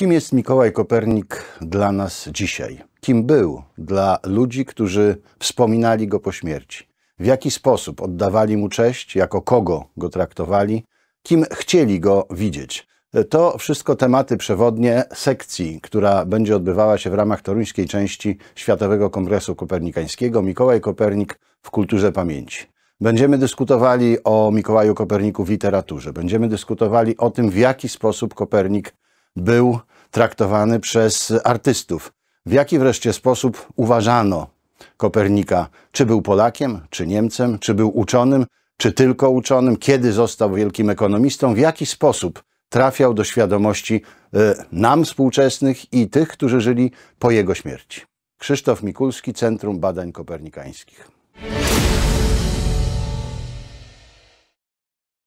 Kim jest Mikołaj Kopernik dla nas dzisiaj? Kim był dla ludzi, którzy wspominali go po śmierci? W jaki sposób oddawali mu cześć, jako kogo go traktowali, kim chcieli go widzieć? To wszystko tematy przewodnie sekcji, która będzie odbywała się w ramach toruńskiej części Światowego Kongresu Kopernikańskiego Mikołaj Kopernik w kulturze pamięci. Będziemy dyskutowali o Mikołaju Koperniku w literaturze, będziemy dyskutowali o tym, w jaki sposób Kopernik był traktowany przez artystów. W jaki wreszcie sposób uważano Kopernika? Czy był Polakiem, czy Niemcem, czy był uczonym, czy tylko uczonym? Kiedy został wielkim ekonomistą? W jaki sposób trafiał do świadomości e, nam współczesnych i tych, którzy żyli po jego śmierci? Krzysztof Mikulski, Centrum Badań Kopernikańskich.